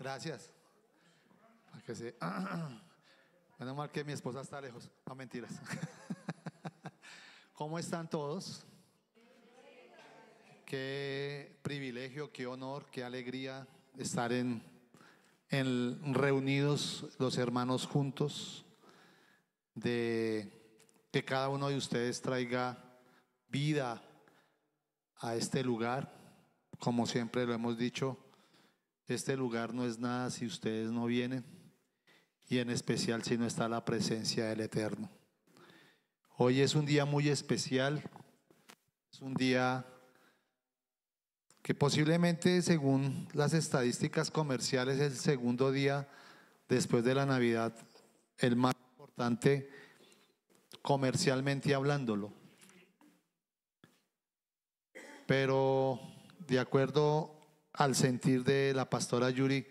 Gracias. Bueno, que mal que mi esposa está lejos. No mentiras. ¿Cómo están todos? Qué privilegio, qué honor, qué alegría estar en, en reunidos los hermanos juntos. De que cada uno de ustedes traiga vida a este lugar, como siempre lo hemos dicho este lugar no es nada si ustedes no vienen y en especial si no está la presencia del Eterno. Hoy es un día muy especial, es un día que posiblemente según las estadísticas comerciales es el segundo día después de la Navidad, el más importante comercialmente hablándolo. Pero de acuerdo al sentir de la pastora Yuri,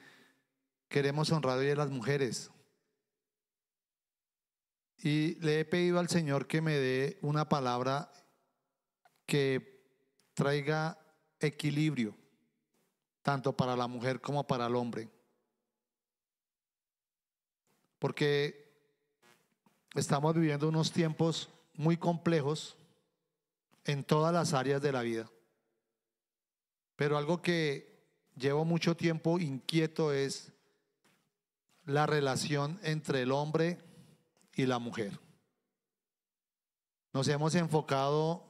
queremos honrar hoy a las mujeres. Y le he pedido al Señor que me dé una palabra que traiga equilibrio, tanto para la mujer como para el hombre. Porque estamos viviendo unos tiempos muy complejos en todas las áreas de la vida. Pero algo que llevo mucho tiempo inquieto es la relación entre el hombre y la mujer. Nos hemos enfocado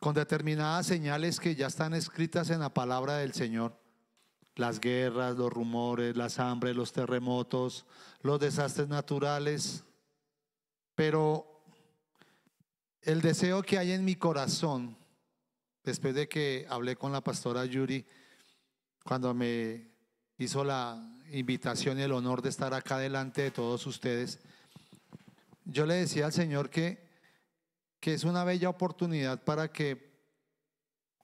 con determinadas señales que ya están escritas en la palabra del Señor. Las guerras, los rumores, las hambres, los terremotos, los desastres naturales. Pero el deseo que hay en mi corazón después de que hablé con la pastora Yuri, cuando me hizo la invitación y el honor de estar acá delante de todos ustedes, yo le decía al Señor que, que es una bella oportunidad para que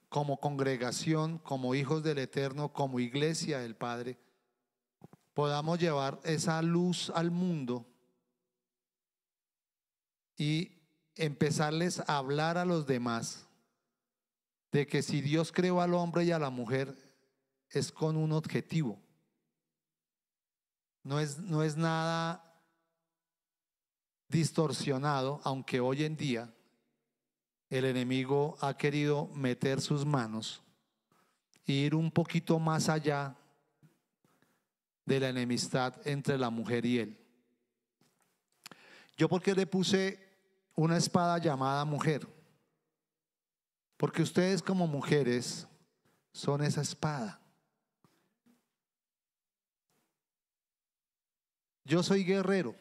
como congregación, como hijos del Eterno, como iglesia del Padre, podamos llevar esa luz al mundo y empezarles a hablar a los demás de que si Dios creó al hombre y a la mujer es con un objetivo. No es, no es nada distorsionado, aunque hoy en día el enemigo ha querido meter sus manos e ir un poquito más allá de la enemistad entre la mujer y él. Yo porque le puse una espada llamada mujer porque ustedes como mujeres son esa espada. Yo soy guerrero,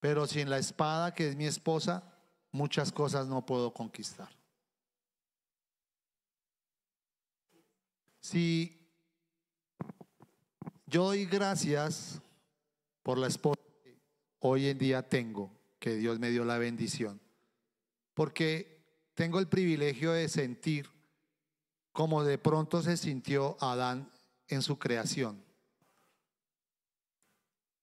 pero sin la espada que es mi esposa, muchas cosas no puedo conquistar. Si yo doy gracias por la esposa que hoy en día tengo, que Dios me dio la bendición, porque tengo el privilegio de sentir como de pronto se sintió Adán en su creación.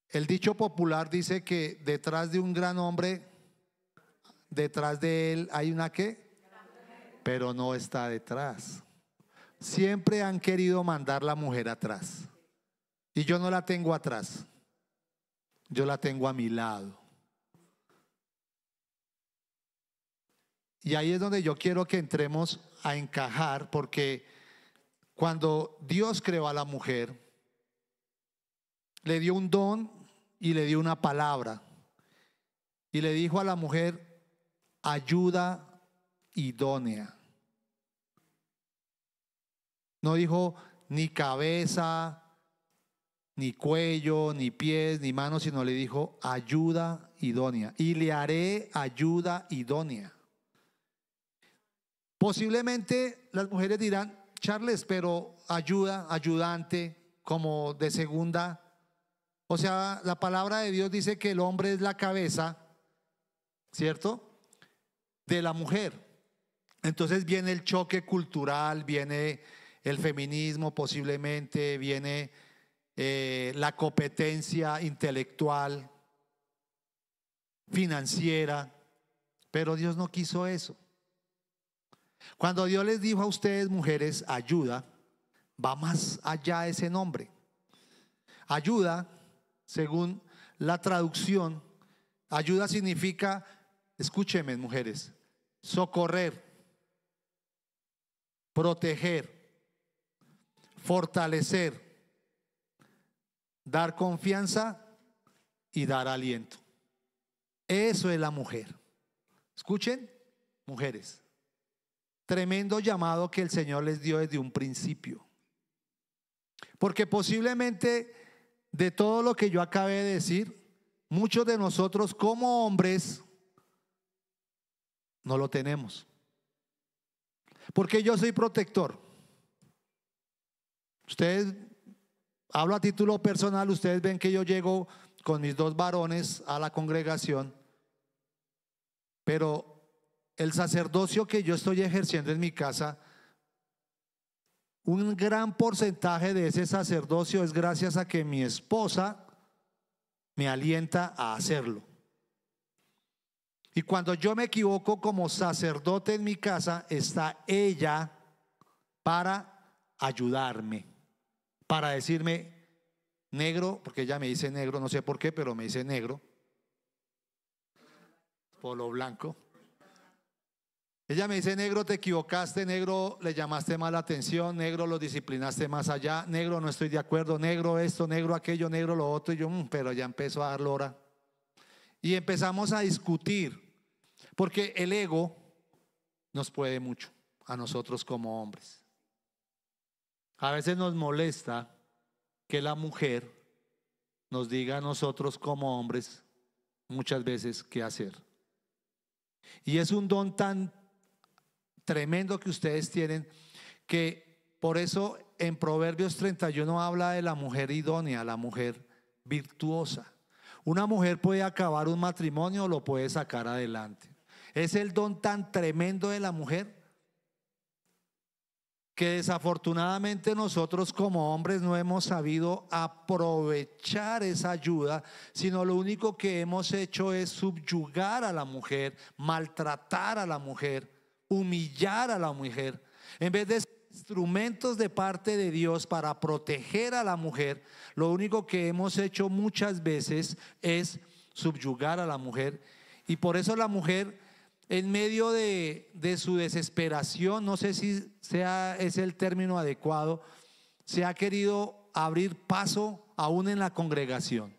El dicho popular dice que detrás de un gran hombre, detrás de él hay una que, pero no está detrás. Siempre han querido mandar la mujer atrás. Y yo no la tengo atrás, yo la tengo a mi lado. Y ahí es donde yo quiero que entremos a encajar, porque cuando Dios creó a la mujer, le dio un don y le dio una palabra. Y le dijo a la mujer, ayuda idónea. No dijo ni cabeza, ni cuello, ni pies, ni manos, sino le dijo ayuda idónea. Y le haré ayuda idónea. Posiblemente las mujeres dirán, Charles, pero ayuda, ayudante, como de segunda. O sea, la palabra de Dios dice que el hombre es la cabeza, ¿cierto? De la mujer. Entonces viene el choque cultural, viene el feminismo posiblemente, viene eh, la competencia intelectual, financiera, pero Dios no quiso eso. Cuando Dios les dijo a ustedes, mujeres, ayuda, va más allá ese nombre. Ayuda, según la traducción, ayuda significa, escúcheme mujeres, socorrer, proteger, fortalecer, dar confianza y dar aliento. Eso es la mujer. Escuchen, mujeres. Tremendo llamado que el Señor les dio desde un principio. Porque posiblemente de todo lo que yo acabé de decir, muchos de nosotros como hombres no lo tenemos. Porque yo soy protector. Ustedes, hablo a título personal, ustedes ven que yo llego con mis dos varones a la congregación, pero el sacerdocio que yo estoy ejerciendo en mi casa, un gran porcentaje de ese sacerdocio es gracias a que mi esposa me alienta a hacerlo. Y cuando yo me equivoco como sacerdote en mi casa, está ella para ayudarme, para decirme, negro, porque ella me dice negro, no sé por qué, pero me dice negro, polo blanco, ella me dice, negro, te equivocaste, negro, le llamaste mala atención, negro, lo disciplinaste más allá, negro, no estoy de acuerdo, negro esto, negro aquello, negro lo otro, y yo, mm, pero ya empezó a dar lora. Y empezamos a discutir, porque el ego nos puede mucho a nosotros como hombres. A veces nos molesta que la mujer nos diga a nosotros como hombres muchas veces qué hacer. Y es un don tan tremendo que ustedes tienen, que por eso en Proverbios 31 habla de la mujer idónea, la mujer virtuosa. Una mujer puede acabar un matrimonio o lo puede sacar adelante. Es el don tan tremendo de la mujer que desafortunadamente nosotros como hombres no hemos sabido aprovechar esa ayuda, sino lo único que hemos hecho es subyugar a la mujer, maltratar a la mujer humillar a la mujer, en vez de instrumentos de parte de Dios para proteger a la mujer, lo único que hemos hecho muchas veces es subyugar a la mujer. Y por eso la mujer, en medio de, su desesperación, no sé si sea, es el término adecuado, se ha querido abrir paso aún en la congregación.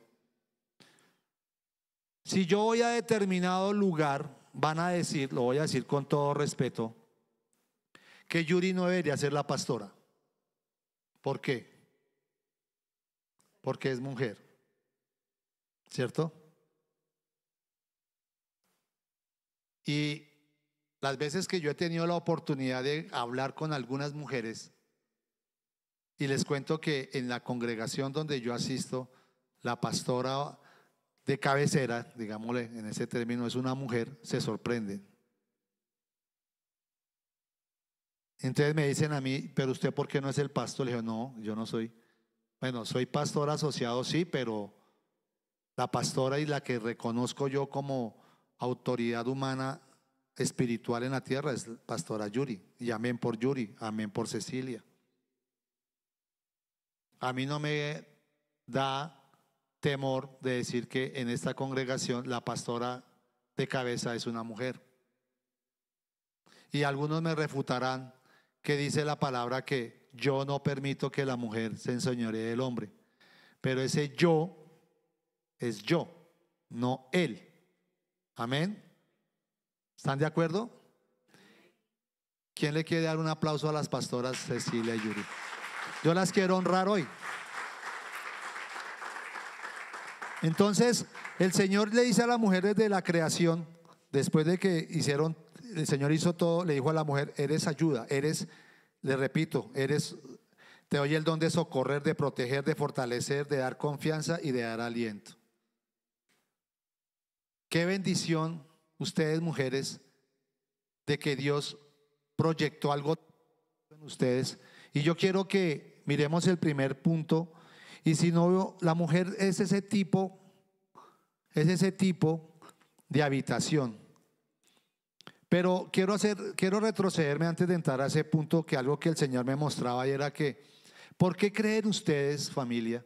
Si yo voy a determinado lugar, van a decir, lo voy a decir con todo respeto, que Yuri no debería ser la pastora. ¿Por qué? Porque es mujer. ¿Cierto? Y las veces que yo he tenido la oportunidad de hablar con algunas mujeres, y les cuento que en la congregación donde yo asisto, la pastora de cabecera, digámosle en ese término, es una mujer, se sorprende Entonces me dicen a mí, pero usted por qué no es el pastor? Le digo, no, yo no soy. Bueno, soy pastor asociado, sí, pero la pastora y la que reconozco yo como autoridad humana espiritual en la tierra es pastora Yuri. Y amén por Yuri, amén por Cecilia. A mí no me da temor de decir que en esta congregación la pastora de cabeza es una mujer. Y algunos me refutarán que dice la palabra que yo no permito que la mujer se enseñoree del hombre. Pero ese yo es yo, no él. Amén. ¿Están de acuerdo? ¿Quién le quiere dar un aplauso a las pastoras Cecilia y Yuri? Yo las quiero honrar hoy. Entonces, el Señor le dice a las mujeres de la creación, después de que hicieron, el Señor hizo todo, le dijo a la mujer, eres ayuda, eres, le repito, eres, te doy el don de socorrer, de proteger, de fortalecer, de dar confianza y de dar aliento. Qué bendición ustedes mujeres de que Dios proyectó algo en ustedes. Y yo quiero que miremos el primer punto y si no, la mujer es ese tipo, es ese tipo de habitación. Pero quiero, hacer, quiero retrocederme antes de entrar a ese punto que algo que el Señor me mostraba y era que, ¿por qué creen ustedes, familia,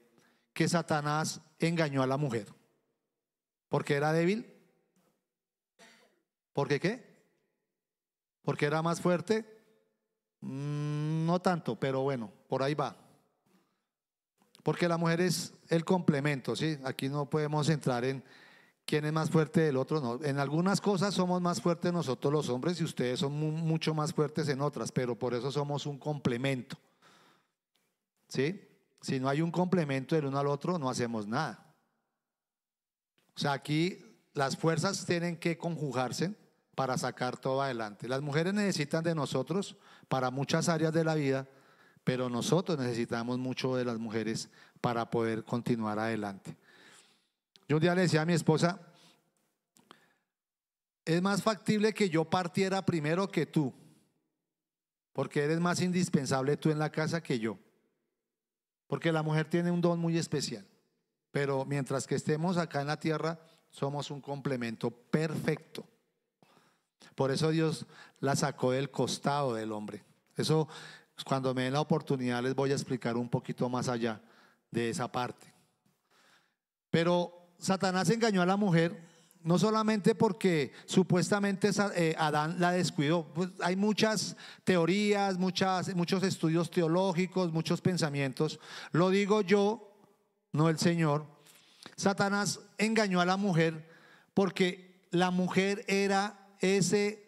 que Satanás engañó a la mujer? ¿Porque era débil? Por qué? ¿Porque era más fuerte? Mm, no tanto, pero bueno, por ahí va. Porque la mujer es el complemento, ¿sí? Aquí no podemos entrar en quién es más fuerte del otro, no. En algunas cosas somos más fuertes nosotros los hombres y ustedes son mucho más fuertes en otras, pero por eso somos un complemento. ¿Sí? Si no hay un complemento del uno al otro, no hacemos nada. O sea, aquí las fuerzas tienen que conjugarse para sacar todo adelante. Las mujeres necesitan de nosotros para muchas áreas de la vida pero nosotros necesitamos mucho de las mujeres para poder continuar adelante. Yo un día le decía a mi esposa, es más factible que yo partiera primero que tú, porque eres más indispensable tú en la casa que yo, porque la mujer tiene un don muy especial, pero mientras que estemos acá en la tierra, somos un complemento perfecto. Por eso Dios la sacó del costado del hombre. Eso pues cuando me den la oportunidad les voy a explicar un poquito más allá de esa parte. Pero Satanás engañó a la mujer no solamente porque supuestamente eh, Adán la descuidó, pues hay muchas teorías, muchas, muchos estudios teológicos, muchos pensamientos. Lo digo yo, no el Señor. Satanás engañó a la mujer porque la mujer era ese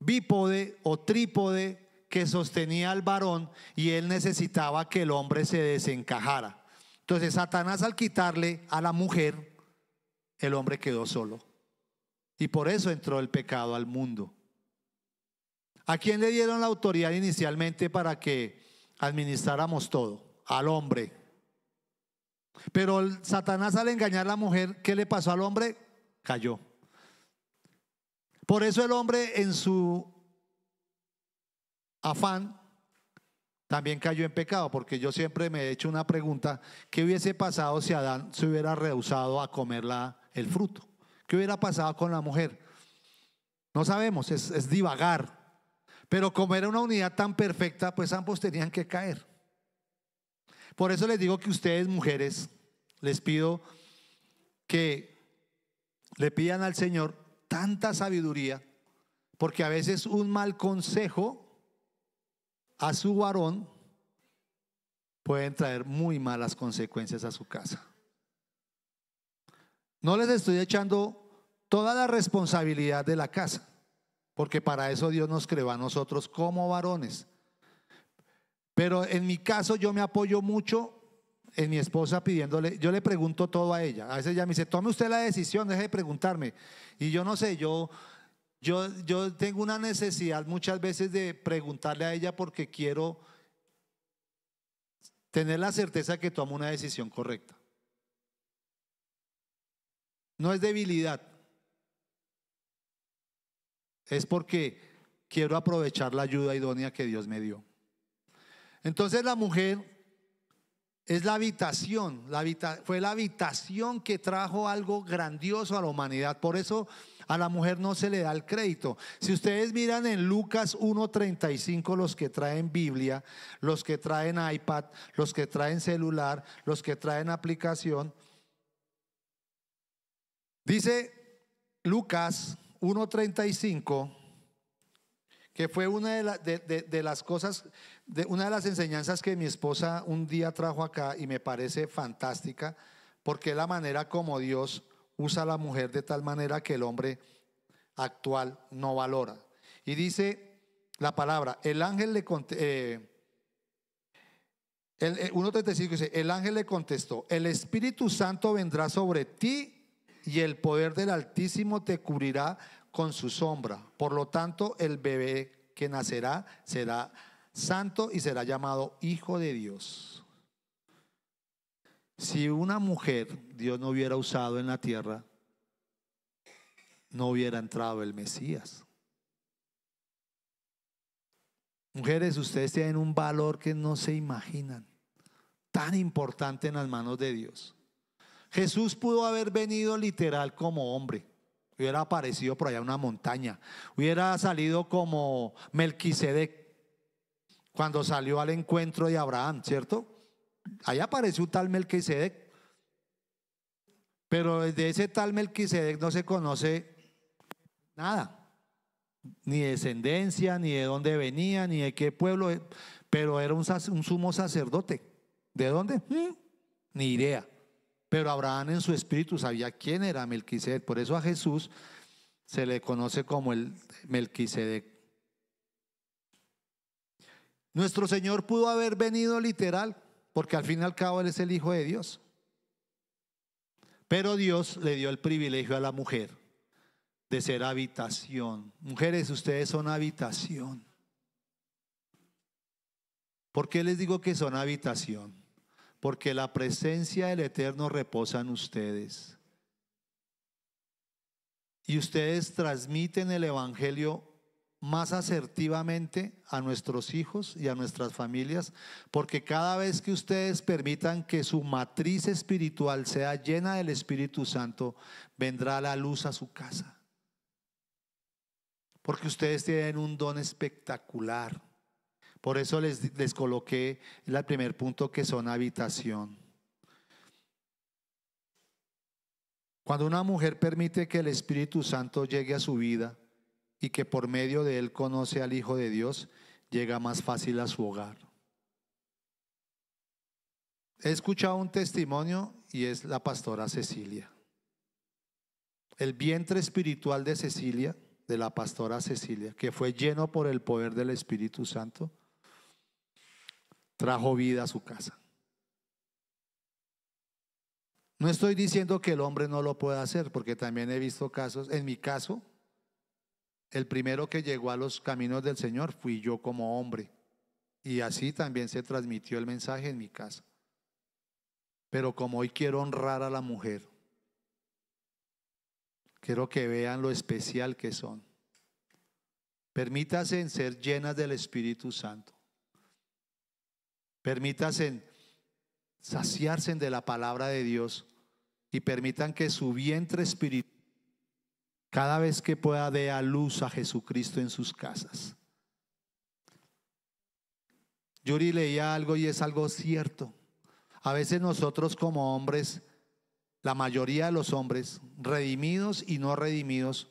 bípode o trípode que sostenía al varón y él necesitaba que el hombre se desencajara. Entonces Satanás al quitarle a la mujer, el hombre quedó solo. Y por eso entró el pecado al mundo. ¿A quién le dieron la autoridad inicialmente para que administráramos todo? Al hombre. Pero Satanás al engañar a la mujer, ¿qué le pasó al hombre? Cayó. Por eso el hombre en su afán, también cayó en pecado, porque yo siempre me he hecho una pregunta, ¿qué hubiese pasado si Adán se hubiera rehusado a comer la, el fruto? ¿Qué hubiera pasado con la mujer? No sabemos, es, es divagar. Pero como era una unidad tan perfecta, pues ambos tenían que caer. Por eso les digo que ustedes, mujeres, les pido que le pidan al Señor tanta sabiduría, porque a veces un mal consejo a su varón, pueden traer muy malas consecuencias a su casa. No les estoy echando toda la responsabilidad de la casa, porque para eso Dios nos creó a nosotros como varones. Pero en mi caso yo me apoyo mucho en mi esposa pidiéndole, yo le pregunto todo a ella. A veces ella me dice, tome usted la decisión, deje de preguntarme. Y yo no sé, yo yo, tengo una necesidad muchas veces de preguntarle a ella porque quiero tener la certeza que tomo una decisión correcta. No es debilidad, es porque quiero aprovechar la ayuda idónea que Dios me dio. Entonces la mujer es la habitación, la fue la habitación que trajo algo grandioso a la humanidad. Por eso a la mujer no se le da el crédito. Si ustedes miran en Lucas 1.35, los que traen Biblia, los que traen iPad, los que traen celular, los que traen aplicación, dice Lucas 1.35 que fue una de, de, las cosas, de una de las enseñanzas que mi esposa un día trajo acá y me parece fantástica, porque es la manera como Dios usa la mujer de tal manera que el hombre actual no valora. Y dice la palabra, el ángel le eh, eh, el ángel le contestó, el Espíritu Santo vendrá sobre ti y el poder del Altísimo te cubrirá con su sombra. Por lo tanto, el bebé que nacerá será santo y será llamado Hijo de Dios. Si una mujer Dios no hubiera usado en la tierra, no hubiera entrado el Mesías. Mujeres, ustedes tienen un valor que no se imaginan, tan importante en las manos de Dios. Jesús pudo haber venido literal como hombre, hubiera aparecido por allá una montaña, hubiera salido como Melquisedec cuando salió al encuentro de Abraham, ¿cierto? Ahí apareció tal Melquisedec. Pero de ese tal Melquisedec no se conoce nada. Ni descendencia, ni de dónde venía, ni de qué pueblo. Pero era un, sumo sacerdote. ¿De dónde? Hmm, ni idea. Pero Abraham en su espíritu sabía quién era Melquisedec. Por eso a Jesús se le conoce como el Melquisedec. Nuestro Señor pudo haber venido literal porque al fin y al cabo él es el Hijo de Dios. Pero Dios le dio el privilegio a la mujer de ser habitación. Mujeres, ustedes son habitación. ¿Por qué les digo que son habitación? Porque la presencia del Eterno reposa en ustedes. Y ustedes transmiten el Evangelio más asertivamente a nuestros hijos y a nuestras familias, porque cada vez que ustedes permitan que su matriz espiritual sea llena del Espíritu Santo, vendrá la luz a su casa. Porque ustedes tienen un don espectacular. Por eso les, coloqué el primer punto que son habitación. Cuando una mujer permite que el Espíritu Santo llegue a su vida, y que por medio de él conoce al Hijo de Dios, llega más fácil a su hogar. He escuchado un testimonio y es la pastora Cecilia. El vientre espiritual de Cecilia, de la pastora Cecilia, que fue lleno por el poder del Espíritu Santo, trajo vida a su casa. No estoy diciendo que el hombre no lo pueda hacer, porque también he visto casos, en mi caso, el primero que llegó a los caminos del Señor fui yo como hombre. Y así también se transmitió el mensaje en mi casa. Pero como hoy quiero honrar a la mujer, quiero que vean lo especial que son. Permítanse en ser llenas del Espíritu Santo. Permítanse saciarse de la palabra de Dios y permitan que su vientre espiritual cada vez que pueda, dé a luz a Jesucristo en sus casas. Yuri leía algo y es algo cierto. A veces nosotros como hombres, la mayoría de los hombres, redimidos y no redimidos,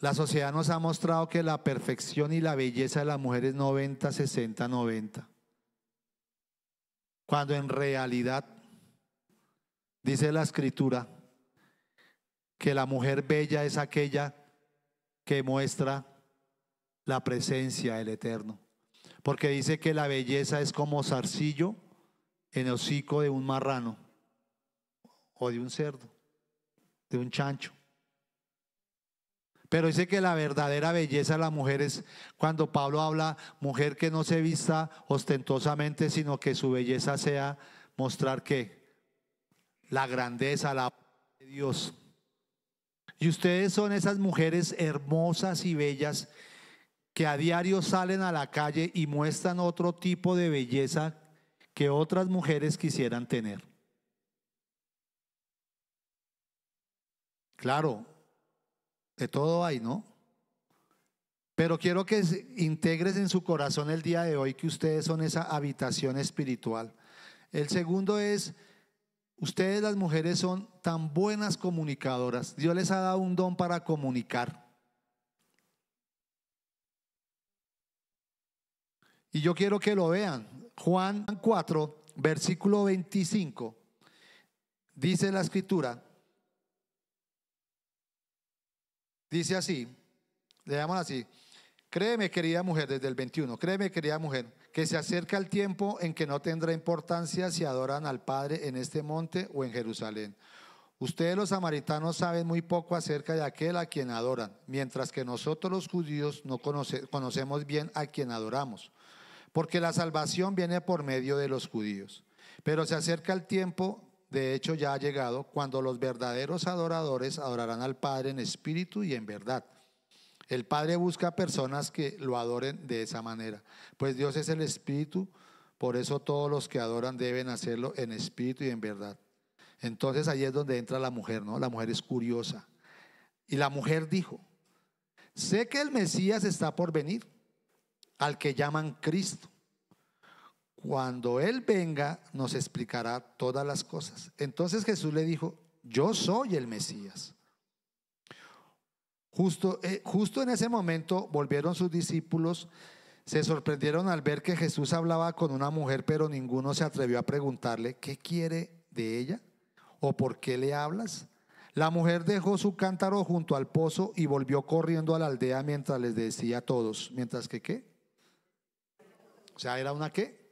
la sociedad nos ha mostrado que la perfección y la belleza de las mujeres 90, 60, 90. Cuando en realidad, dice la escritura, que la mujer bella es aquella que muestra la presencia del Eterno. Porque dice que la belleza es como zarcillo en el hocico de un marrano o de un cerdo, de un chancho. Pero dice que la verdadera belleza de la mujer es cuando Pablo habla, mujer que no se vista ostentosamente, sino que su belleza sea mostrar que la grandeza, la de Dios. Y ustedes son esas mujeres hermosas y bellas que a diario salen a la calle y muestran otro tipo de belleza que otras mujeres quisieran tener. Claro, de todo hay, ¿no? Pero quiero que integres en su corazón el día de hoy que ustedes son esa habitación espiritual. El segundo es Ustedes las mujeres son tan buenas comunicadoras. Dios les ha dado un don para comunicar. Y yo quiero que lo vean. Juan 4, versículo 25. Dice la escritura. Dice así. Le llaman así. Créeme, querida mujer, desde el 21. Créeme, querida mujer que se acerca el tiempo en que no tendrá importancia si adoran al Padre en este monte o en Jerusalén. Ustedes los samaritanos saben muy poco acerca de aquel a quien adoran, mientras que nosotros los judíos no conocemos bien a quien adoramos, porque la salvación viene por medio de los judíos. Pero se acerca el tiempo, de hecho ya ha llegado, cuando los verdaderos adoradores adorarán al Padre en espíritu y en verdad el Padre busca personas que lo adoren de esa manera. Pues Dios es el Espíritu, por eso todos los que adoran deben hacerlo en espíritu y en verdad. Entonces ahí es donde entra la mujer, ¿no? La mujer es curiosa. Y la mujer dijo, sé que el Mesías está por venir, al que llaman Cristo. Cuando Él venga, nos explicará todas las cosas. Entonces Jesús le dijo, yo soy el Mesías. Justo, eh, justo en ese momento volvieron sus discípulos, se sorprendieron al ver que Jesús hablaba con una mujer, pero ninguno se atrevió a preguntarle, ¿qué quiere de ella? ¿O por qué le hablas? La mujer dejó su cántaro junto al pozo y volvió corriendo a la aldea mientras les decía a todos, mientras que qué? O sea, era una qué?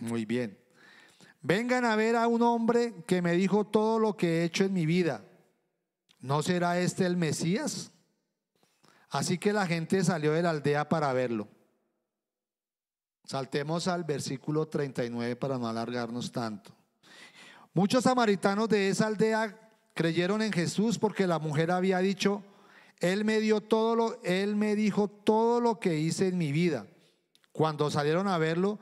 Muy bien. Vengan a ver a un hombre que me dijo todo lo que he hecho en mi vida. ¿No será este el Mesías? Así que la gente salió de la aldea para verlo. Saltemos al versículo 39 para no alargarnos tanto. Muchos samaritanos de esa aldea creyeron en Jesús porque la mujer había dicho, él me dio todo lo él me dijo todo lo que hice en mi vida. Cuando salieron a verlo,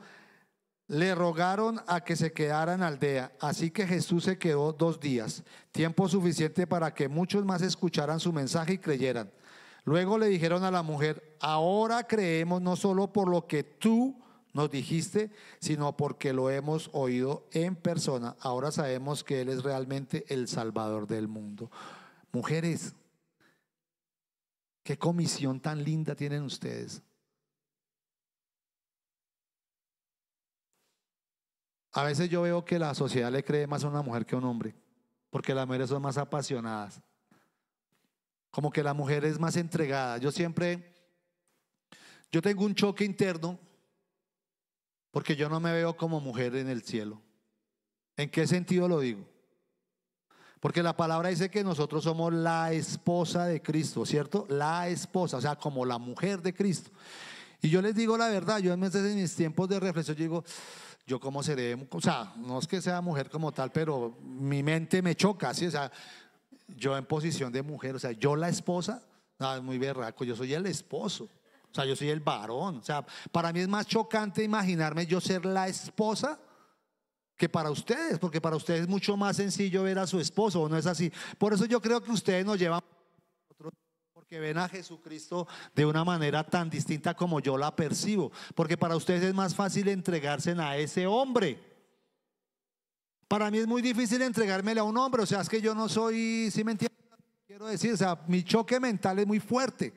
le rogaron a que se quedara en aldea, así que Jesús se quedó dos días, tiempo suficiente para que muchos más escucharan su mensaje y creyeran. Luego le dijeron a la mujer, ahora creemos no solo por lo que tú nos dijiste, sino porque lo hemos oído en persona. Ahora sabemos que Él es realmente el Salvador del mundo. Mujeres, qué comisión tan linda tienen ustedes. A veces yo veo que la sociedad le cree más a una mujer que a un hombre, porque las mujeres son más apasionadas. Como que la mujer es más entregada. Yo siempre, yo tengo un choque interno porque yo no me veo como mujer en el cielo. ¿En qué sentido lo digo? Porque la palabra dice que nosotros somos la esposa de Cristo, ¿cierto? La esposa, o sea, como la mujer de Cristo. Y yo les digo la verdad, yo en mis tiempos de reflexión digo, yo como seré, o sea, no es que sea mujer como tal, pero mi mente me choca, ¿sí? O sea, yo en posición de mujer, o sea, yo la esposa, nada, ah, es muy berraco, yo soy el esposo, o sea, yo soy el varón, o sea, para mí es más chocante imaginarme yo ser la esposa que para ustedes, porque para ustedes es mucho más sencillo ver a su esposo, ¿o no es así? Por eso yo creo que ustedes nos llevan que ven a Jesucristo de una manera tan distinta como yo la percibo. Porque para ustedes es más fácil entregarse a ese hombre. Para mí es muy difícil entregármele a un hombre. O sea, es que yo no soy, si me entienden, quiero decir, o sea, mi choque mental es muy fuerte.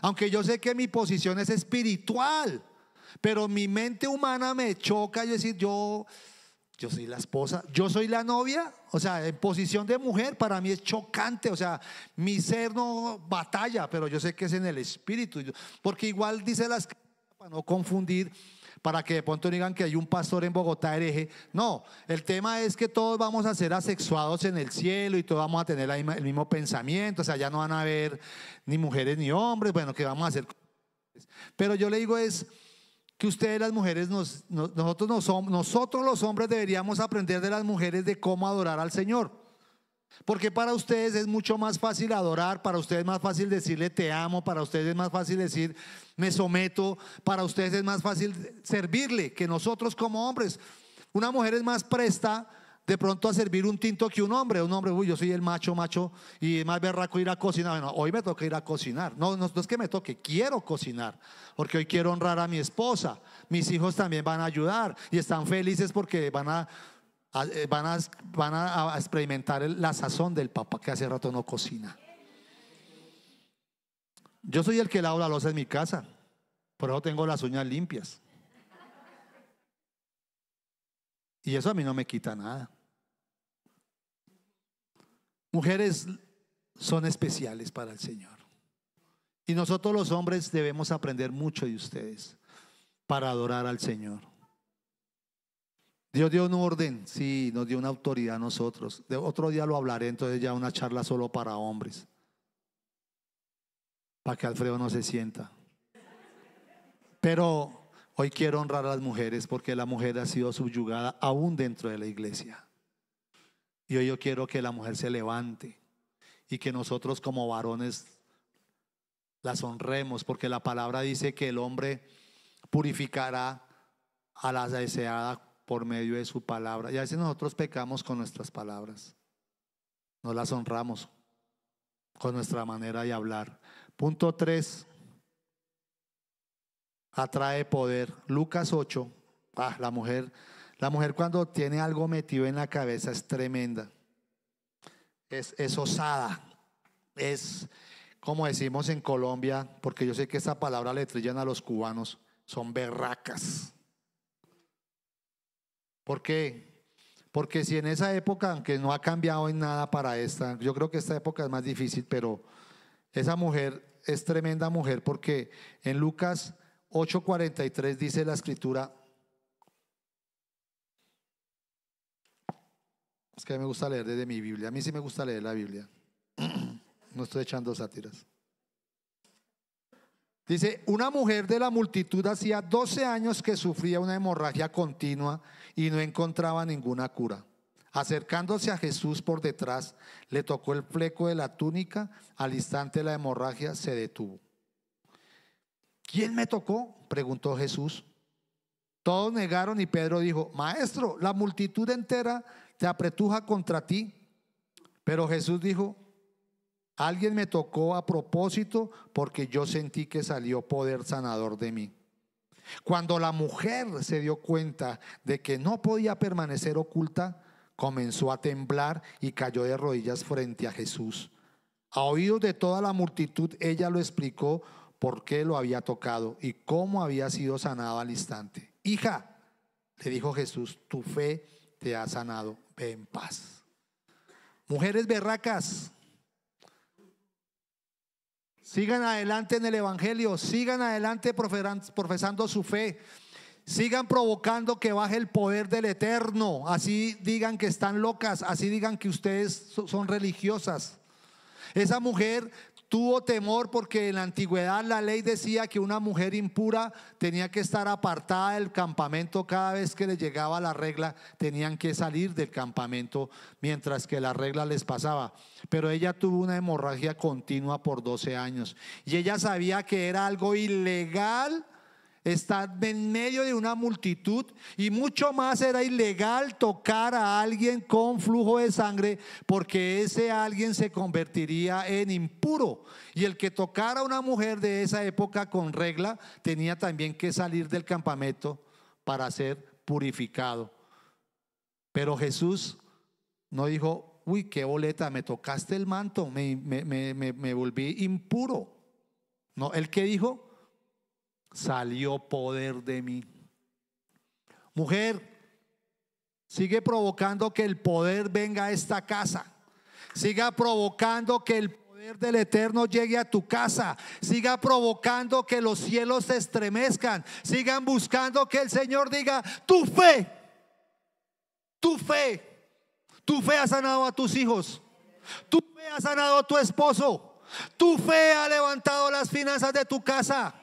Aunque yo sé que mi posición es espiritual, pero mi mente humana me choca y decir, yo yo soy la esposa, yo soy la novia, o sea, en posición de mujer para mí es chocante, o sea, mi ser no batalla, pero yo sé que es en el espíritu, porque igual dice las para no confundir, para que de pronto digan que hay un pastor en Bogotá hereje. No, el tema es que todos vamos a ser asexuados en el cielo y todos vamos a tener el mismo pensamiento, o sea, ya no van a haber ni mujeres ni hombres, bueno, que vamos a hacer? Pero yo le digo es, que ustedes las mujeres, nosotros, nosotros los hombres deberíamos aprender de las mujeres de cómo adorar al Señor. Porque para ustedes es mucho más fácil adorar, para ustedes es más fácil decirle te amo, para ustedes es más fácil decir me someto, para ustedes es más fácil servirle que nosotros como hombres. Una mujer es más presta de pronto a servir un tinto que un hombre. Un hombre, uy, yo soy el macho, macho, y más berraco ir a cocinar. Bueno, hoy me toca ir a cocinar. No, no, es que me toque, quiero cocinar, porque hoy quiero honrar a mi esposa. Mis hijos también van a ayudar y están felices porque van a, eh, van a, van a experimentar la sazón del papá que hace rato no cocina. Yo soy el que lavo la losa en mi casa, por eso tengo las uñas limpias. Y eso a mí no me quita nada. Mujeres son especiales para el Señor. Y nosotros los hombres debemos aprender mucho de ustedes para adorar al Señor. Dios dio un orden, sí, nos dio una autoridad a nosotros. De otro día lo hablaré, entonces ya una charla solo para hombres. Para que Alfredo no se sienta. Pero hoy quiero honrar a las mujeres porque la mujer ha sido subyugada aún dentro de la iglesia. Y hoy yo quiero que la mujer se levante y que nosotros como varones las honremos, porque la palabra dice que el hombre purificará a las deseadas por medio de su palabra. Y a veces nosotros pecamos con nuestras palabras, no las honramos con nuestra manera de hablar. Punto 3, atrae poder. Lucas 8, ah, la mujer la mujer cuando tiene algo metido en la cabeza es tremenda, es, es osada, es como decimos en Colombia, porque yo sé que esa palabra le trillan a los cubanos, son berracas. ¿Por qué? Porque si en esa época, aunque no ha cambiado en nada para esta, yo creo que esta época es más difícil, pero esa mujer es tremenda mujer porque en Lucas 8:43 dice la escritura, Es que a mí me gusta leer desde mi Biblia. A mí sí me gusta leer la Biblia. No estoy echando sátiras. Dice, una mujer de la multitud hacía 12 años que sufría una hemorragia continua y no encontraba ninguna cura. Acercándose a Jesús por detrás, le tocó el fleco de la túnica, al instante la hemorragia se detuvo. ¿Quién me tocó? preguntó Jesús. Todos negaron y Pedro dijo, Maestro, la multitud entera te apretuja contra ti. Pero Jesús dijo, alguien me tocó a propósito porque yo sentí que salió poder sanador de mí. Cuando la mujer se dio cuenta de que no podía permanecer oculta, comenzó a temblar y cayó de rodillas frente a Jesús. A oídos de toda la multitud, ella lo explicó por qué lo había tocado y cómo había sido sanado al instante. Hija, le dijo Jesús, tu fe te ha sanado. Ve en paz. Mujeres berracas, sigan adelante en el Evangelio, sigan adelante profesando su fe, sigan provocando que baje el poder del Eterno, así digan que están locas, así digan que ustedes son religiosas. Esa mujer tuvo temor porque en la antigüedad la ley decía que una mujer impura tenía que estar apartada del campamento cada vez que le llegaba la regla, tenían que salir del campamento mientras que la regla les pasaba. Pero ella tuvo una hemorragia continua por 12 años y ella sabía que era algo ilegal estar en medio de una multitud y mucho más era ilegal tocar a alguien con flujo de sangre porque ese alguien se convertiría en impuro y el que tocara a una mujer de esa época con regla tenía también que salir del campamento para ser purificado. Pero Jesús no dijo, uy, qué boleta, me tocaste el manto, me, me, me volví impuro. No, el que dijo, salió poder de mí. Mujer, sigue provocando que el poder venga a esta casa. Siga provocando que el poder del Eterno llegue a tu casa. Siga provocando que los cielos se estremezcan. Sigan buscando que el Señor diga, tu fe, tu fe, tu fe ha sanado a tus hijos. Tu fe ha sanado a tu esposo. Tu fe ha levantado las finanzas de tu casa.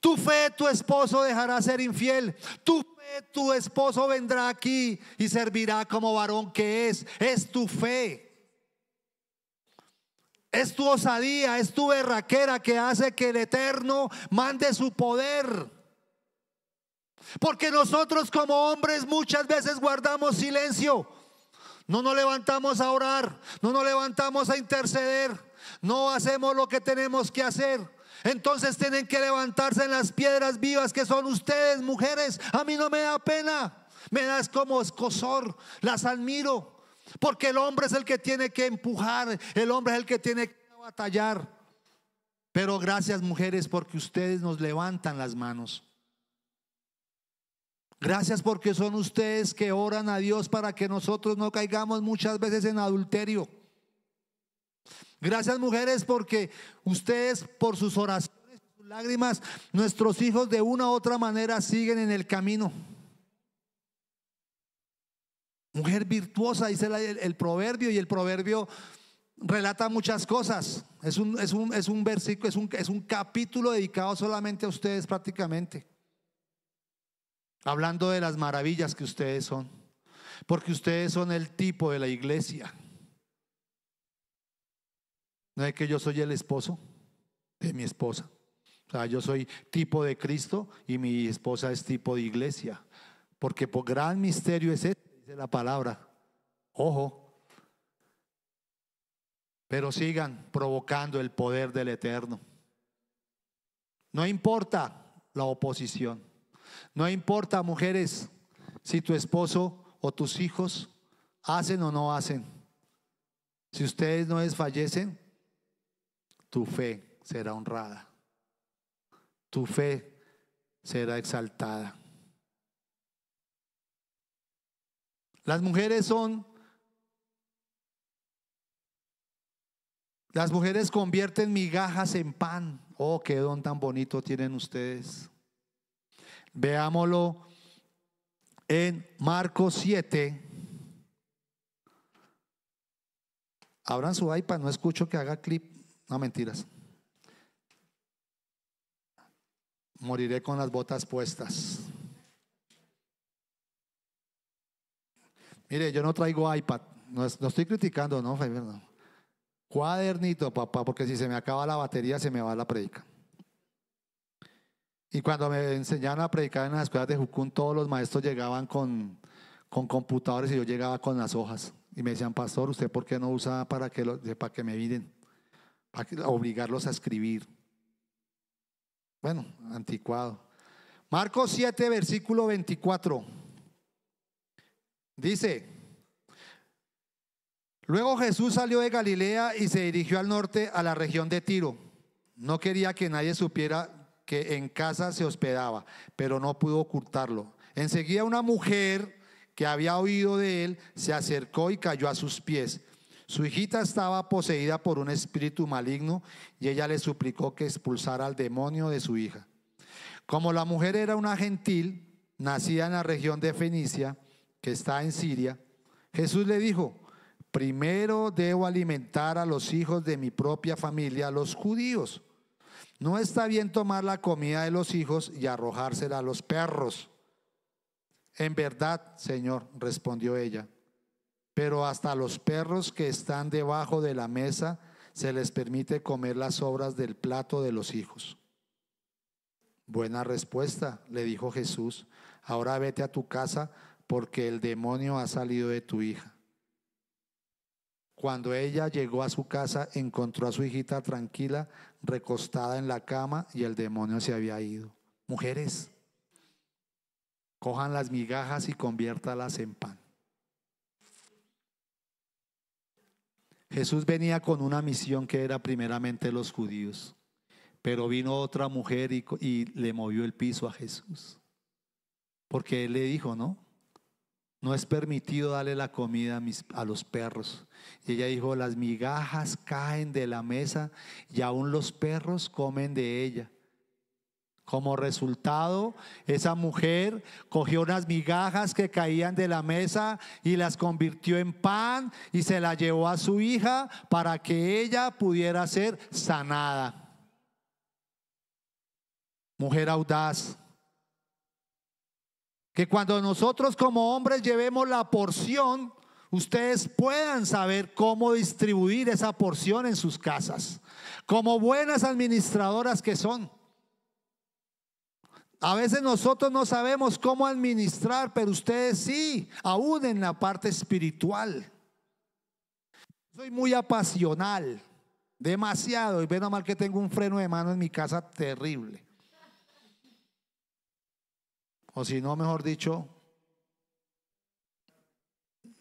Tu fe, tu esposo dejará ser infiel. Tu fe, tu esposo vendrá aquí y servirá como varón que es. Es tu fe. Es tu osadía, es tu berraquera que hace que el Eterno mande su poder. Porque nosotros como hombres muchas veces guardamos silencio. No nos levantamos a orar, no nos levantamos a interceder, no hacemos lo que tenemos que hacer entonces tienen que levantarse en las piedras vivas que son ustedes, mujeres. A mí no me da pena, me das como escosor, las admiro. Porque el hombre es el que tiene que empujar, el hombre es el que tiene que batallar. Pero gracias mujeres porque ustedes nos levantan las manos. Gracias porque son ustedes que oran a Dios para que nosotros no caigamos muchas veces en adulterio. Gracias mujeres porque ustedes por sus oraciones, sus lágrimas, nuestros hijos de una u otra manera siguen en el camino. Mujer virtuosa, dice el, proverbio, y el proverbio relata muchas cosas. Es un, versículo, es un, es un capítulo dedicado solamente a ustedes prácticamente. Hablando de las maravillas que ustedes son. Porque ustedes son el tipo de la iglesia. ¿No es que yo soy el esposo de mi esposa? O sea, yo soy tipo de Cristo y mi esposa es tipo de iglesia. Porque por gran misterio es este, dice la palabra. Ojo. Pero sigan provocando el poder del Eterno. No importa la oposición. No importa, mujeres, si tu esposo o tus hijos hacen o no hacen. Si ustedes no desfallecen, tu fe será honrada, tu fe será exaltada. Las mujeres son, las mujeres convierten migajas en pan. Oh, qué don tan bonito tienen ustedes. Veámoslo en Marcos 7. Abran su iPad, no escucho que haga clip. No mentiras. Moriré con las botas puestas. Mire, yo no traigo iPad. No, estoy criticando, no, no, Cuadernito, papá, porque si se me acaba la batería, se me va la predica. Y cuando me enseñaron a predicar en las escuelas de Jucún, todos los maestros llegaban con, con computadores y yo llegaba con las hojas. Y me decían, pastor, ¿usted por qué no usa para que, para que me miren? a obligarlos a escribir. Bueno, anticuado. Marcos 7, versículo 24. Dice, luego Jesús salió de Galilea y se dirigió al norte a la región de Tiro. No quería que nadie supiera que en casa se hospedaba, pero no pudo ocultarlo. Enseguida una mujer que había oído de él se acercó y cayó a sus pies su hijita estaba poseída por un espíritu maligno y ella le suplicó que expulsara al demonio de su hija. Como la mujer era una gentil, nacida en la región de Fenicia, que está en Siria, Jesús le dijo, primero debo alimentar a los hijos de mi propia familia, los judíos. No está bien tomar la comida de los hijos y arrojársela a los perros. En verdad, Señor, respondió ella, pero hasta los perros que están debajo de la mesa se les permite comer las sobras del plato de los hijos. Buena respuesta, le dijo Jesús. Ahora vete a tu casa porque el demonio ha salido de tu hija. Cuando ella llegó a su casa, encontró a su hijita tranquila, recostada en la cama y el demonio se había ido. Mujeres, cojan las migajas y conviértalas en pan. Jesús venía con una misión que era primeramente los judíos, pero vino otra mujer y, le movió el piso a Jesús. Porque él le dijo, ¿no? No es permitido darle la comida a, a, los perros. Y ella dijo, las migajas caen de la mesa y aún los perros comen de ella. Como resultado, esa mujer cogió unas migajas que caían de la mesa y las convirtió en pan y se la llevó a su hija para que ella pudiera ser sanada. Mujer audaz. Que cuando nosotros como hombres llevemos la porción, ustedes puedan saber cómo distribuir esa porción en sus casas. Como buenas administradoras que son. A veces nosotros no sabemos cómo administrar, pero ustedes sí, aún en la parte espiritual. Soy muy apasional, demasiado. Y ven a mal que tengo un freno de mano en mi casa terrible. O si no, mejor dicho,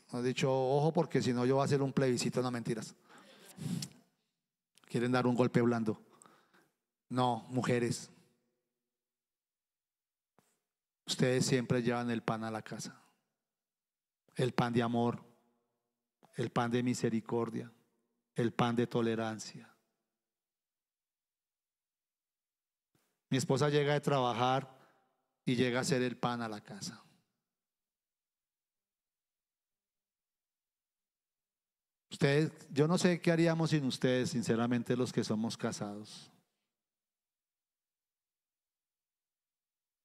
mejor dicho, ojo, porque si no, yo voy a hacer un plebiscito, no mentiras. Quieren dar un golpe blando. No, mujeres, Ustedes siempre llevan el pan a la casa. El pan de amor, el pan de misericordia, el pan de tolerancia. Mi esposa llega de trabajar y llega a ser el pan a la casa. Ustedes, yo no sé qué haríamos sin ustedes, sinceramente, los que somos casados.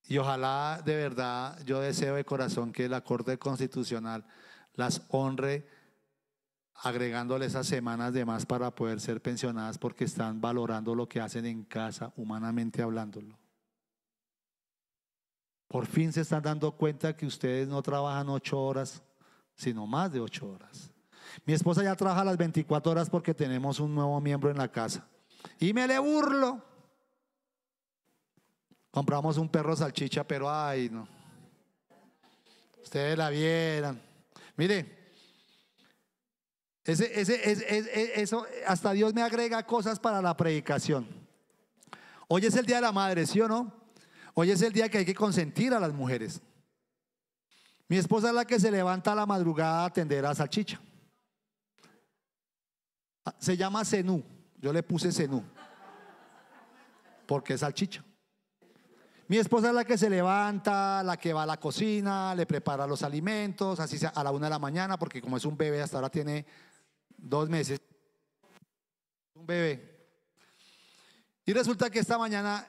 Y ojalá de verdad, yo deseo de corazón que la Corte Constitucional las honre agregándole esas semanas de más para poder ser pensionadas porque están valorando lo que hacen en casa, humanamente hablándolo. Por fin se están dando cuenta que ustedes no trabajan ocho horas, sino más de ocho horas. Mi esposa ya trabaja las 24 horas porque tenemos un nuevo miembro en la casa. Y me le burlo. Compramos un perro salchicha, pero ay, no. Ustedes la vieran. Mire, ese, eso, hasta Dios me agrega cosas para la predicación. Hoy es el día de la madre, ¿sí o no? Hoy es el día que hay que consentir a las mujeres. Mi esposa es la que se levanta a la madrugada a atender a salchicha. Ah, se llama Senú. Yo le puse Senú Porque es salchicha. Mi esposa es la que se levanta, la que va a la cocina, le prepara los alimentos, así sea a la una de la mañana, porque como es un bebé, hasta ahora tiene dos meses. Un bebé. Y resulta que esta mañana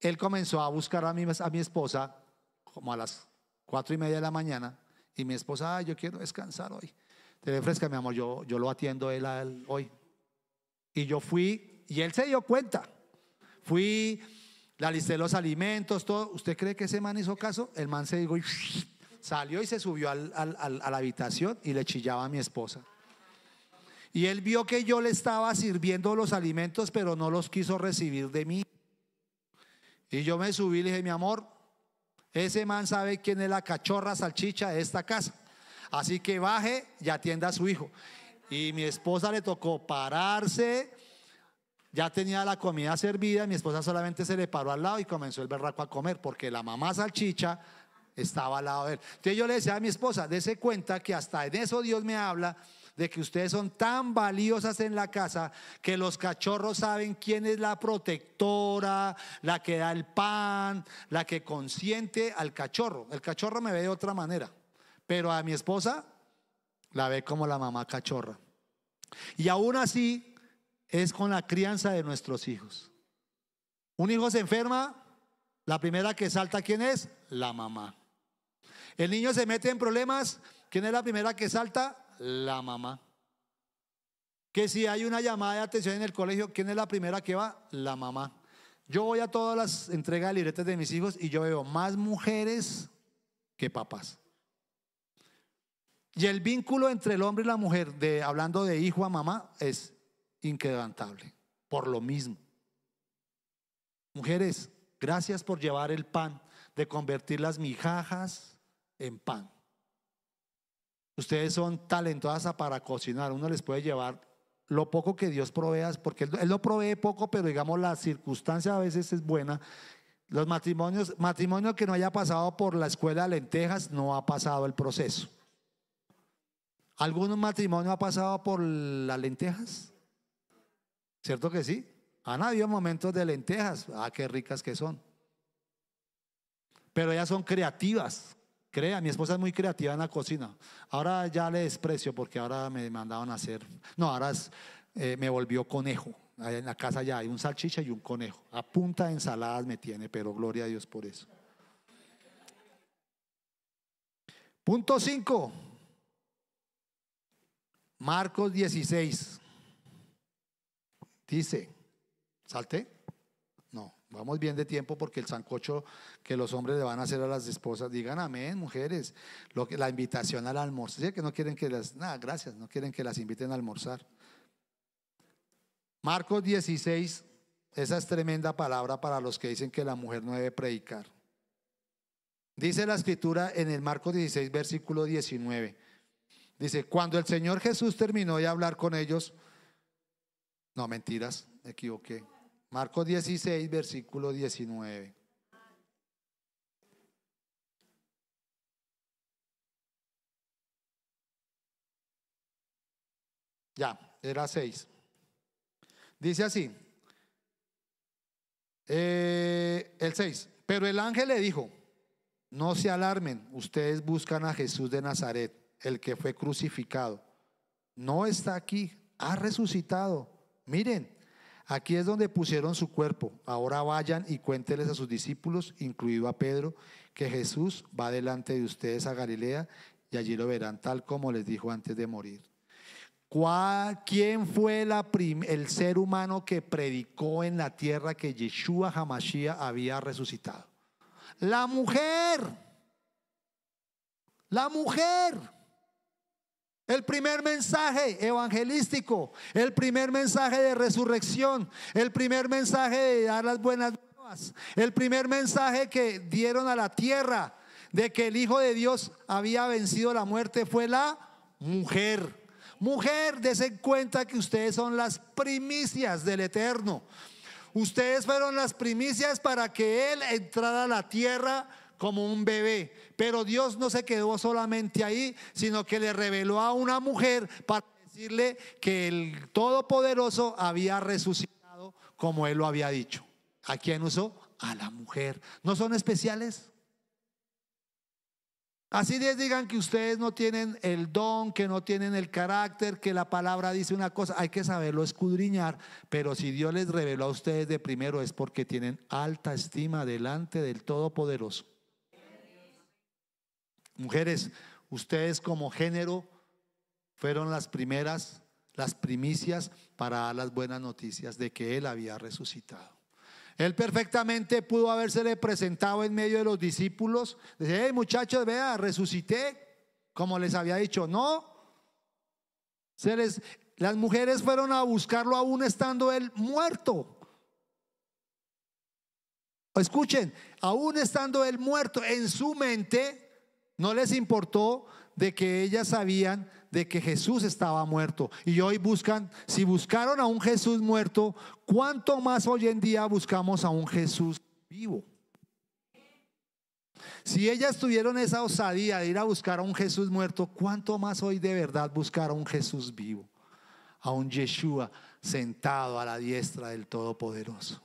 él comenzó a buscar a mi, esposa como a las cuatro y media de la mañana. Y mi esposa, Ay, yo quiero descansar hoy. Te refresca, mi amor, yo, yo lo atiendo él hoy. Y yo fui, y él se dio cuenta. Fui, le alisté los alimentos, todo. ¿Usted cree que ese man hizo caso? El man se dijo y salió y se subió a la habitación y le chillaba a mi esposa. Y él vio que yo le estaba sirviendo los alimentos, pero no los quiso recibir de mí. Y yo me subí y le dije, mi amor, ese man sabe quién es la cachorra salchicha de esta casa. Así que baje y atienda a su hijo. Y mi esposa le tocó pararse, ya tenía la comida servida mi esposa solamente se le paró al lado y comenzó el berraco a comer porque la mamá salchicha estaba al lado de él. Entonces yo le decía a mi esposa, Dese cuenta que hasta en eso Dios me habla de que ustedes son tan valiosas en la casa que los cachorros saben quién es la protectora, la que da el pan, la que consiente al cachorro. El cachorro me ve de otra manera, pero a mi esposa la ve como la mamá cachorra. Y aún así, es con la crianza de nuestros hijos. Un hijo se enferma, la primera que salta, ¿quién es? La mamá. El niño se mete en problemas, ¿quién es la primera que salta? La mamá. Que si hay una llamada de atención en el colegio, ¿quién es la primera que va? La mamá. Yo voy a todas las entregas de libretes de mis hijos y yo veo más mujeres que papás. Y el vínculo entre el hombre y la mujer, de, hablando de hijo a mamá, es inquebrantable, por lo mismo. Mujeres, gracias por llevar el pan, de convertir las mijajas en pan. Ustedes son talentosas para cocinar, uno les puede llevar lo poco que Dios provea, porque Él, lo provee poco, pero digamos la circunstancia a veces es buena. Los matrimonios, matrimonio que no haya pasado por la escuela de lentejas no ha pasado el proceso. ¿Algún matrimonio ha pasado por las lentejas? ¿Cierto que sí? Han habido momentos de lentejas. Ah, qué ricas que son. Pero ellas son creativas. Crea, mi esposa es muy creativa en la cocina. Ahora ya le desprecio porque ahora me mandaban a hacer. No, ahora eh, me volvió conejo. En la casa ya hay un salchicha y un conejo. A punta de ensaladas me tiene, pero gloria a Dios por eso. Punto 5. Marcos 16. Dice, ¿salte? No, vamos bien de tiempo porque el sancocho que los hombres le van a hacer a las esposas, digan amén, mujeres, lo que, la invitación al almuerzo. que no quieren que las, nada, gracias, no quieren que las inviten a almorzar. Marcos 16, esa es tremenda palabra para los que dicen que la mujer no debe predicar. Dice la escritura en el Marcos 16, versículo 19. Dice, cuando el Señor Jesús terminó de hablar con ellos, no, mentiras, me equivoqué. Marcos 16, versículo 19. Ya, era 6. Dice así, eh, el 6, pero el ángel le dijo, no se alarmen, ustedes buscan a Jesús de Nazaret, el que fue crucificado. No está aquí, ha resucitado miren, aquí es donde pusieron su cuerpo, ahora vayan y cuéntenles a sus discípulos, incluido a Pedro, que Jesús va delante de ustedes a Galilea y allí lo verán tal como les dijo antes de morir. ¿Quién fue el ser humano que predicó en la tierra que Yeshua Hamashia había resucitado? La mujer. La mujer. El primer mensaje evangelístico, el primer mensaje de resurrección, el primer mensaje de dar las buenas nuevas, el primer mensaje que dieron a la tierra de que el Hijo de Dios había vencido la muerte fue la mujer. Mujer, desen cuenta que ustedes son las primicias del Eterno. Ustedes fueron las primicias para que Él entrara a la tierra como un bebé. Pero Dios no se quedó solamente ahí, sino que le reveló a una mujer para decirle que el Todopoderoso había resucitado como él lo había dicho. ¿A quién usó? A la mujer. ¿No son especiales? Así les digan que ustedes no tienen el don, que no tienen el carácter, que la palabra dice una cosa, hay que saberlo escudriñar, pero si Dios les reveló a ustedes de primero es porque tienen alta estima delante del Todopoderoso. Mujeres, ustedes como género fueron las primeras, las primicias para dar las buenas noticias de que Él había resucitado. Él perfectamente pudo habérsele presentado en medio de los discípulos. Dice, hey muchachos, vea, resucité, como les había dicho. No, se les, las mujeres fueron a buscarlo aún estando él muerto. Escuchen, aún estando él muerto en su mente, no les importó de que ellas sabían de que Jesús estaba muerto. Y hoy buscan, si buscaron a un Jesús muerto, ¿cuánto más hoy en día buscamos a un Jesús vivo? Si ellas tuvieron esa osadía de ir a buscar a un Jesús muerto, ¿cuánto más hoy de verdad buscar a un Jesús vivo? A un Yeshua sentado a la diestra del Todopoderoso.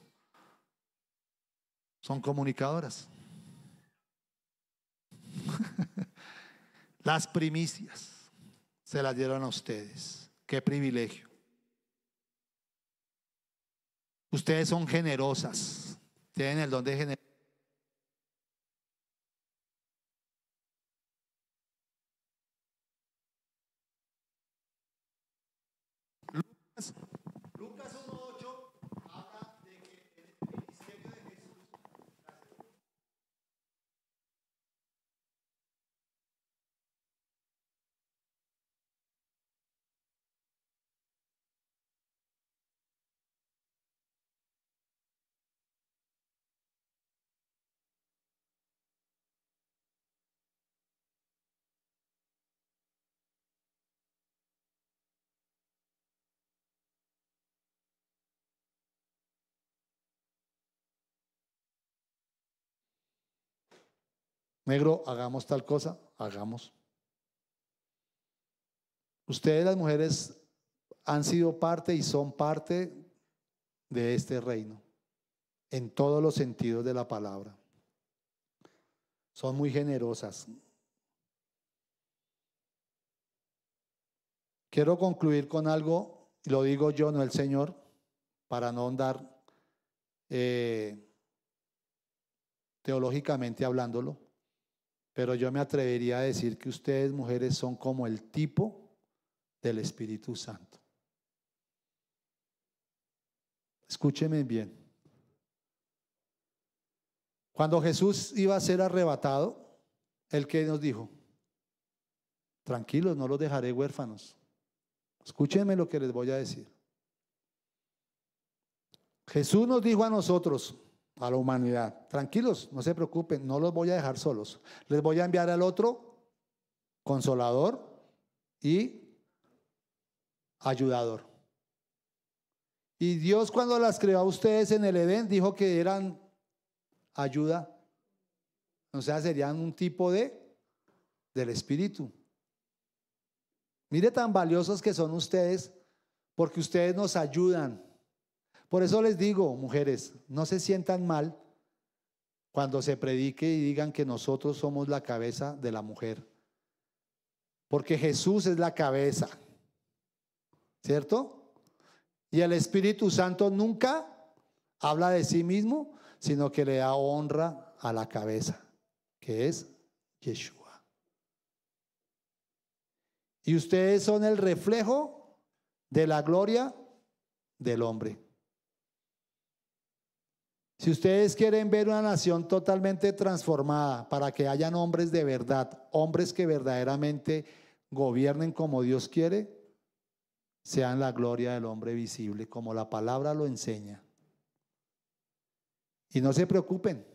Son comunicadoras. Las primicias se las dieron a ustedes. Qué privilegio. Ustedes son generosas. Tienen el don de generosidad. Negro, hagamos tal cosa, hagamos. Ustedes las mujeres han sido parte y son parte de este reino, en todos los sentidos de la palabra. Son muy generosas. Quiero concluir con algo, lo digo yo, no el Señor, para no andar eh, teológicamente hablándolo. Pero yo me atrevería a decir que ustedes, mujeres, son como el tipo del Espíritu Santo. Escúcheme bien. Cuando Jesús iba a ser arrebatado, el que nos dijo, tranquilos, no los dejaré huérfanos. Escúchenme lo que les voy a decir. Jesús nos dijo a nosotros, a la humanidad. Tranquilos, no se preocupen, no los voy a dejar solos. Les voy a enviar al otro consolador y ayudador. Y Dios cuando las creó a ustedes en el Edén dijo que eran ayuda. O sea, serían un tipo de del espíritu. Mire tan valiosos que son ustedes porque ustedes nos ayudan por eso les digo, mujeres, no se sientan mal cuando se predique y digan que nosotros somos la cabeza de la mujer. Porque Jesús es la cabeza. ¿Cierto? Y el Espíritu Santo nunca habla de sí mismo, sino que le da honra a la cabeza, que es Yeshua. Y ustedes son el reflejo de la gloria del hombre. Si ustedes quieren ver una nación totalmente transformada para que hayan hombres de verdad, hombres que verdaderamente gobiernen como Dios quiere, sean la gloria del hombre visible, como la palabra lo enseña. Y no se preocupen,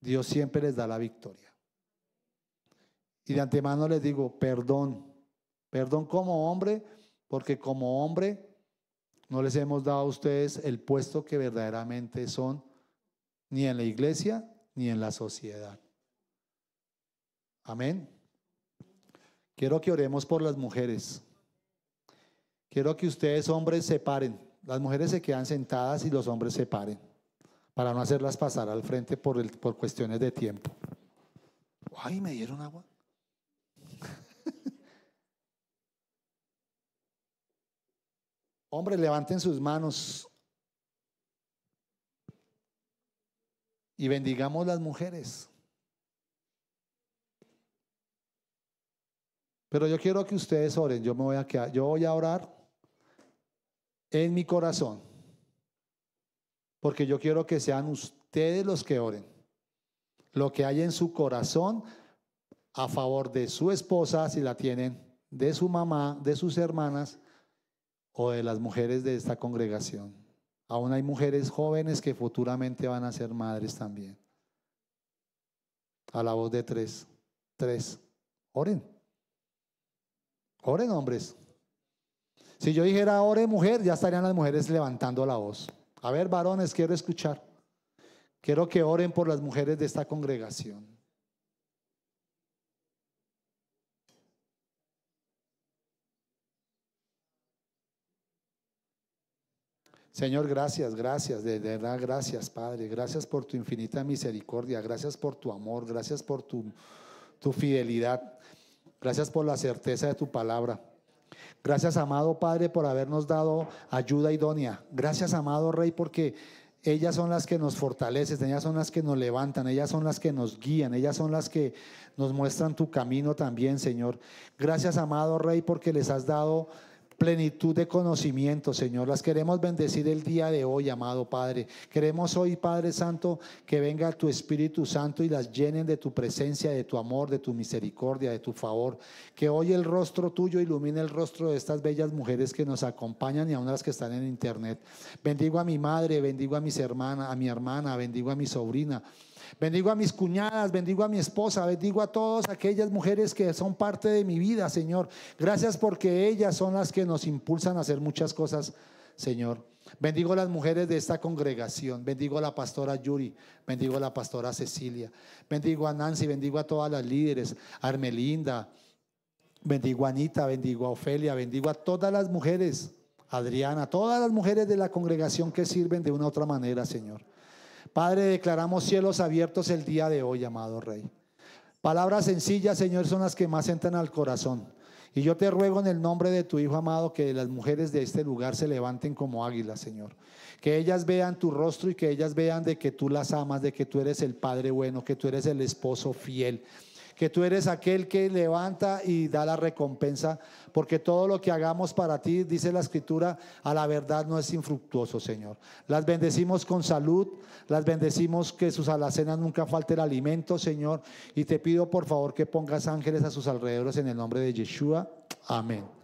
Dios siempre les da la victoria. Y de antemano les digo, perdón, perdón como hombre, porque como hombre no les hemos dado a ustedes el puesto que verdaderamente son ni en la iglesia, ni en la sociedad. Amén. Quiero que oremos por las mujeres. Quiero que ustedes, hombres, se paren. Las mujeres se quedan sentadas y los hombres se paren para no hacerlas pasar al frente por, el, por cuestiones de tiempo. ¡Ay, me dieron agua! Hombres, levanten sus manos. y bendigamos las mujeres. Pero yo quiero que ustedes oren. Yo me voy a quedar, yo voy a orar en mi corazón. Porque yo quiero que sean ustedes los que oren. Lo que hay en su corazón a favor de su esposa, si la tienen, de su mamá, de sus hermanas o de las mujeres de esta congregación. Aún hay mujeres jóvenes que futuramente van a ser madres también. A la voz de tres. Tres. Oren. Oren, hombres. Si yo dijera oren mujer, ya estarían las mujeres levantando la voz. A ver, varones, quiero escuchar. Quiero que oren por las mujeres de esta congregación. Señor, gracias, gracias, de, verdad, gracias, Padre. Gracias por tu infinita misericordia, gracias por tu amor, gracias por tu, tu fidelidad, gracias por la certeza de tu palabra. Gracias, amado Padre, por habernos dado ayuda idónea. Gracias, amado Rey, porque ellas son las que nos fortalecen, ellas son las que nos levantan, ellas son las que nos guían, ellas son las que nos muestran tu camino también, Señor. Gracias, amado Rey, porque les has dado plenitud de conocimiento, Señor. Las queremos bendecir el día de hoy, amado Padre. Queremos hoy, Padre Santo, que venga tu Espíritu Santo y las llenen de tu presencia, de tu amor, de tu misericordia, de tu favor. Que hoy el rostro tuyo ilumine el rostro de estas bellas mujeres que nos acompañan y aún las que están en internet. Bendigo a mi madre, bendigo a mis hermanas, a mi hermana, bendigo a mi sobrina Bendigo a mis cuñadas, bendigo a mi esposa, bendigo a todas aquellas mujeres que son parte de mi vida, Señor. Gracias porque ellas son las que nos impulsan a hacer muchas cosas, Señor. Bendigo a las mujeres de esta congregación. Bendigo a la pastora Yuri. Bendigo a la pastora Cecilia. Bendigo a Nancy. Bendigo a todas las líderes. Armelinda. Bendigo a Anita. Bendigo a Ofelia. Bendigo a todas las mujeres. Adriana. Todas las mujeres de la congregación que sirven de una u otra manera, Señor. Padre, declaramos cielos abiertos el día de hoy, amado Rey. Palabras sencillas, Señor, son las que más entran al corazón. Y yo te ruego en el nombre de tu Hijo amado que las mujeres de este lugar se levanten como águilas, Señor. Que ellas vean tu rostro y que ellas vean de que tú las amas, de que tú eres el Padre bueno, que tú eres el esposo fiel, que tú eres aquel que levanta y da la recompensa, porque todo lo que hagamos para ti, dice la escritura, a la verdad no es infructuoso, Señor. Las bendecimos con salud, las bendecimos que sus alacenas nunca falte el alimento, Señor, y te pido por favor que pongas ángeles a sus alrededores en el nombre de Yeshua. Amén.